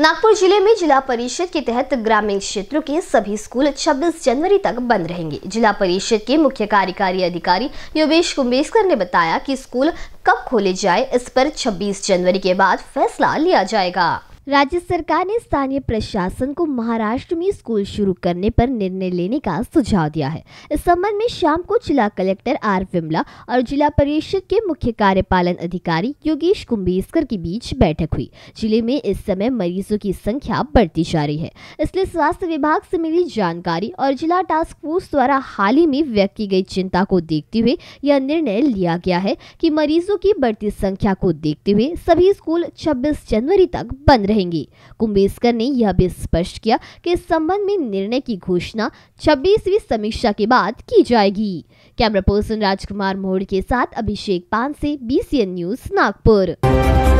नागपुर जिले में जिला परिषद के तहत ग्रामीण क्षेत्रों के सभी स्कूल 26 जनवरी तक बंद रहेंगे जिला परिषद के मुख्य कार्यकारी अधिकारी योगेश कुम्बेशकर ने बताया कि स्कूल कब खोले जाए इस पर 26 जनवरी के बाद फैसला लिया जाएगा राज्य सरकार ने स्थानीय प्रशासन को महाराष्ट्र में स्कूल शुरू करने पर निर्णय लेने का सुझाव दिया है इस संबंध में शाम को जिला कलेक्टर आर विमला और जिला परिषद के मुख्य कार्यपालन अधिकारी योगेश कुंभेस्कर के बीच बैठक हुई जिले में इस समय मरीजों की संख्या बढ़ती जा रही है इसलिए स्वास्थ्य विभाग से मिली जानकारी और जिला टास्क फोर्स द्वारा हाल ही में व्यक्त की गई चिंता को देखते हुए यह निर्णय लिया गया है की मरीजों की बढ़ती संख्या को देखते हुए सभी स्कूल छब्बीस जनवरी तक बंद रहे रहेंगी कुंभेस्कर ने यह भी स्पष्ट किया कि इस संबंध में निर्णय की घोषणा छब्बीसवीं समीक्षा के बाद की जाएगी कैमरा पर्सन राजकुमार मोड़ के साथ अभिषेक पान से बी न्यूज नागपुर